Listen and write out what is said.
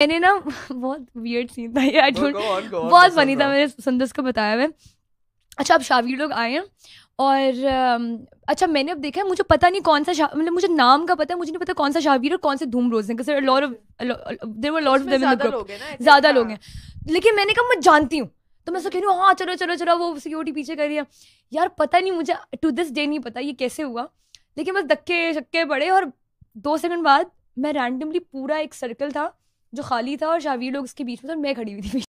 मैंने ना बहुत वियर्ड सीन था ये आई डोंट बहुत फनी था मैंने संदस को बताया मैं अच्छा अब शावी लोग आए हैं और अच्छा मैंने अब देखा है मुझे पता नहीं कौन सा मतलब मुझे नाम का पता है मुझे नहीं पता कौन सा शावीर और कौन से धूम रोज हैं देर वर ऑफ ग्रुप ज्यादा हाँ। लोग हैं लेकिन मैंने कहा मैं जानती हूँ तो मैं कह रही हूँ हाँ चलो चलो चलो वो सिक्योरिटी पीछे कर रही है यार पता नहीं मुझे टू दिस डे नहीं पता ये कैसे हुआ लेकिन बस धक्के शक्के पड़े और दो सेकंड बाद मैं रैंडमली पूरा एक सर्कल था जो खाली था और शावीर लोग उसके बीच में था मैं खड़ी हुई थी